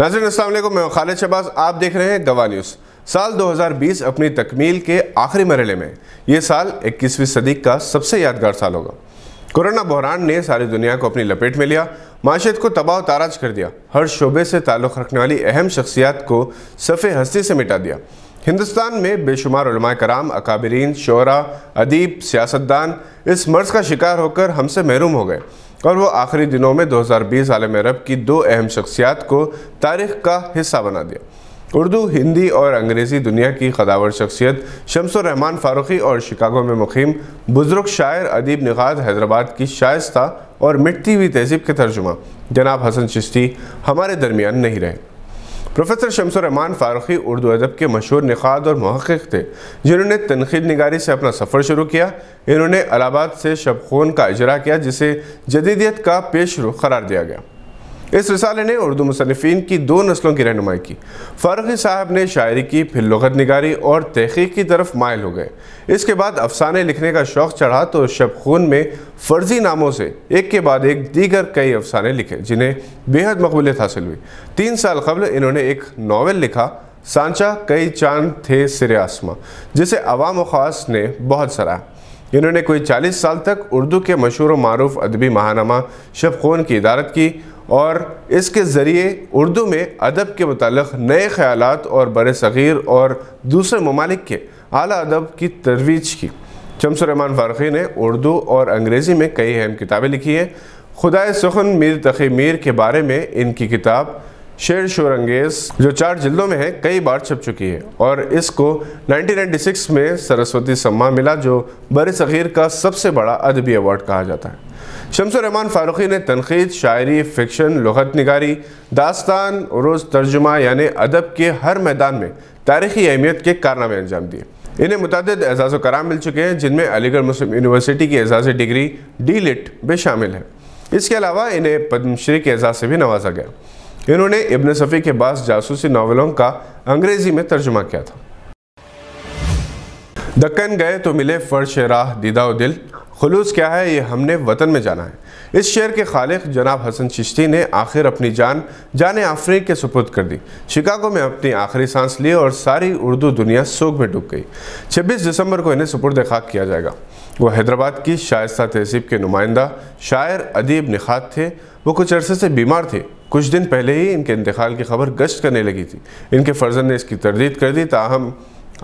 नाजन असलम मैं खालिद शबाज आप देख रहे हैं गवा न्यूज़ साल 2020 अपनी तकमील के आखिरी मरहले में ये साल 21वीं सदी का सबसे यादगार साल होगा कोरोना बहरान ने सारी दुनिया को अपनी लपेट में लिया माशियत को तबाह ताराज कर दिया हर शोबे से ताल्लुक़ रखने वाली अहम शख्सियात को सफ़े हस्ती से मिटा दिया हिंदुस्तान में बेशुमार कराम अकाबरीन शरा अदीब सियासतदान इस मर्ज़ का शिकार होकर हमसे महरूम हो गए और वो आखिरी दिनों में 2020 आलम अरब की दो अहम शख्सियात को तारीख का हिस्सा बना दिया उर्दू हिंदी और अंग्रेज़ी दुनिया की खदावर शख्सियत शमसरहमान फ़ारूक़ी और शिकागो में मुफ़ीम बुज़ुर्ग शायर अदीब नगाज़ हैदराबाद की शायस्ता और मिटती हुई तहजीब के तर्जुमा जनाब हसन चिश्ती हमारे दरमियान नहीं रहे प्रोफेसर शमस रहमान फ़ारूकी उर्दू अदब के मशहूर निकाद और महक़ थे जिन्होंने तनखीद निगारी से अपना सफ़र शुरू किया इन्होंने अलाहाबाद से ख़ून का इजरा किया जिसे जदीदियत का पेश करार दिया गया इस रिसाले ने उर्दू मुसनफिन की दो नस्लों की रहनुमाई की फ़र्क साहब ने शायरी की फिर लगत निगारी और तहकीक की तरफ मायल हो गए इसके बाद अफसाने लिखने का शौक़ चढ़ा तो शब खून में फ़र्जी नामों से एक के बाद एक दीगर कई अफसाने लिखे जिन्हें बेहद मकबूलियत हासिल हुई तीन साल कबल इन्होंने एक नावल लिखा सांचा कई चांद थे सिर आसमां जिसे अवाम ख़ास ने बहुत सराहा इन्होंने कोई 40 साल तक उर्दू के मशहूर मरूफ अदबी महानामा खून की इदारत की और इसके ज़रिए उर्दू में अदब के मतलब नए ख्याल और बर सग़ीर और दूसरे ममालिक के अली अदब की तरवीज की चमसरमान फ़ारख़ी ने उर्दू और अंग्रेज़ी में कई अहम किताबें लिखी हैं खुदा सुखन मीर तखी मीर के बारे में इनकी किताब शेर शोर अंगेज जो चार जिल्दों में है कई बार छप चुकी है और इसको 1996 में सरस्वती सम्मान मिला जो बर सग़ीर का सबसे बड़ा अदबी अवार्ड कहा जाता है शमसरहमान फ़ारूक़ी ने तनकीद शायरी फ़िक्शन लगत नगारी दास्तान उर्स तर्जुमा यानि अदब के हर मैदान में तारीखी अहमियत के कारनामे अंजाम दिए इन्हें मुतद एजाज़ कराम मिल चुके हैं जिनमें अलीगढ़ मुस्लिम यूनिवर्सिटी की एजाज़ डिग्री डी लिट भी शामिल है इसके अलावा इन्हें पद्मश्री के एजाज़ से भी नवाजा गया इन्होंने इबन सफ़ी के बाद जासूसी नावलों का अंग्रेज़ी में तर्जुमा किया था दक्कन गए तो मिले फर्श राह दीदा दिल खुलूस क्या है ये हमने वतन में जाना है इस शेर के खालिक जनाब हसन चिश्ती ने आखिर अपनी जान जान आफरीक के सुपुर्द कर दी शिकागो में अपनी आखिरी सांस ली और सारी उर्दू दुनिया सोग में डूब गई छब्बीस दिसंबर को इन्हें सुपुर्द खाक किया जाएगा वो हैदराबाद की शायस्ता तहसीब के नुमाइंदा शायर अदीब निखात थे वो कुछ अरसे से बीमार थे कुछ दिन पहले ही इनके इंतकाल की खबर गश्त करने लगी थी इनके फर्जन ने इसकी तरदीद कर दी ताहम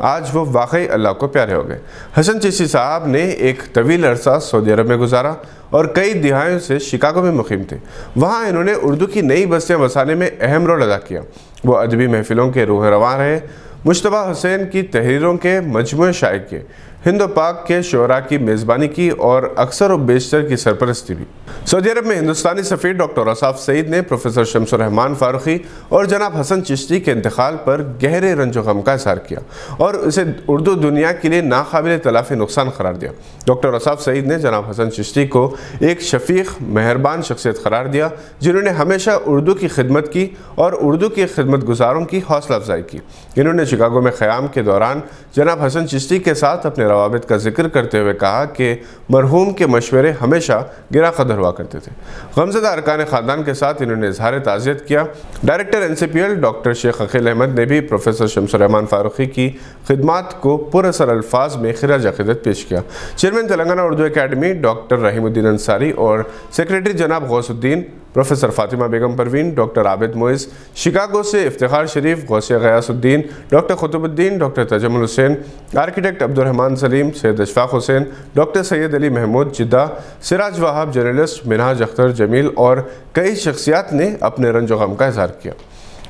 आज वो वाकई अल्लाह को प्यारे हो गए हसन चीसी साहब ने एक तवील अरसा सऊदी अरब में गुजारा और कई दिहायों से शिकागो में मुकीम थे वहाँ इन्होंने उर्दू की नई बस्तियाँ बसाने में अहम रोल अदा किया वो अदबी महफिलों के रूह रवान रहे मुशतबा हुसैन की तहरीरों के मजमू शायक किए हिंदो पाक के शरा की मेज़बानी की और अक्सर व बेशतर की सरपरस्ती भी सऊदी अरब में हिंदुस्तानी सफ़ीर डॉक्टर असाफ सईद ने प्रोफेसर शमसरहमान फ़ारूकी और जनाब हसन चिश्ती के इंतकाल पर गहरे रंजो का इजहार किया और इसे उर्दू दुनिया के लिए नाकबिल तलाफ़ी नुकसान करार दिया डॉक्टर असाफ सईद ने जनाब हसन चिश्ती को एक शफीक मेहरबान शख्सियत करार दिया जिन्होंने हमेशा उर्दू की खिदमत की और उर्दू के खिदमत गुजारों की हौसला अफजाई की इन्होंने शिकागो में क़्याम के दौरान जनाब हसन चिश्ती के साथ अपने रवाबित का जिक्र करते हुए कहा कि मरहूम के मशवरे हमेशा गिरा कदर हुआ करते थे गमजदा अरकान ख़ानदान के साथ इन्होंने इजहार ताज़ियत किया director N C P L doctor Sheikh Akhil Ahmed ने भी प्रोफेसर शमसरहमान फ़ारूकी की खिदमत को पुरसर अल्फाज में खराज अकीदत पेश किया chairman Telangana Urdu academy doctor Rahimuddin Ansari और सेक्रेटरी जनाब Ghousuddin professor Fatima Begum Parveen doctor Abid Moiz Chicago से Iftar Sharif Ghousia Ghiasuddin doctor Qutubuddin doctor Tajamal Hussain architect Abdulrahman Saleem Syed Ashfaq Hussain doctor Syed Ali Mahmood Jeddah Siraj Wahab journalist Minaj Akhtar Jameel और कई शख्सियात ने अपने रंज गम का इजहार किया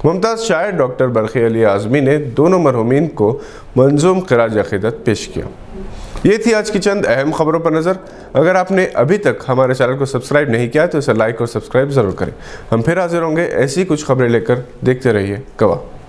मुमताज़ शायर डॉक्टर बरखी अली आज़मी ने दोनों मरहूमिन को मंजूम खराज अकीदत पेश किया ये थी आज की चंद अहम खबरों पर नज़र अगर आपने अभी तक हमारे चैनल को सब्सक्राइब नहीं किया तो इसे लाइक और सब्सक्राइब ज़रूर करें हम फिर हाजिर होंगे ऐसी कुछ खबरें लेकर देखते रहिए गवाह